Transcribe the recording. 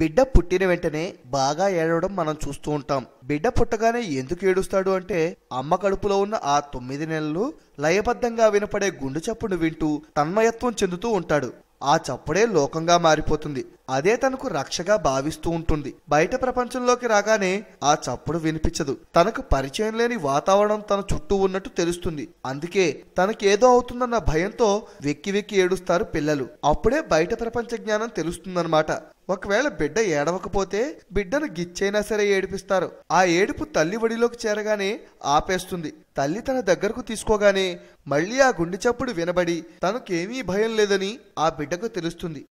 బిడ్డ పుట్టిన వెంటనే బాగా ఏడవడం మనం చూస్తూ ఉంటాం బిడ్డ పుట్టగానే ఎందుకు ఏడుస్తాడు అంటే అమ్మ కడుపులో ఉన్న ఆ తొమ్మిది నెలలు లయబద్ధంగా వినపడే గుండు చప్పును వింటూ తన్మయత్వం చెందుతూ ఉంటాడు ఆ చప్పుడే లోకంగా మారిపోతుంది అదే తనకు రక్షగా భావిస్తూ ఉంటుంది బయట ప్రపంచంలోకి రాగానే ఆ చప్పుడు వినిపించదు తనకు పరిచయం లేని వాతావరణం తన చుట్టూ ఉన్నట్టు తెలుస్తుంది అందుకే తనకేదో అవుతుందన్న భయంతో వెక్కి వెక్కి ఏడుస్తారు పిల్లలు అప్పుడే బయట ప్రపంచ జ్ఞానం తెలుస్తుందన్నమాట ఒకవేళ బిడ్డ ఏడవకపోతే బిడ్డను గిచ్చైనా సరే ఏడిపిస్తారు ఆ ఏడుపు తల్లి ఒడిలోకి చేరగానే ఆపేస్తుంది తల్లి తన దగ్గరకు తీసుకోగానే మళ్ళీ ఆ గుండె చప్పుడు వినబడి తనకేమీ భయం లేదని ఆ బిడ్డకు తెలుస్తుంది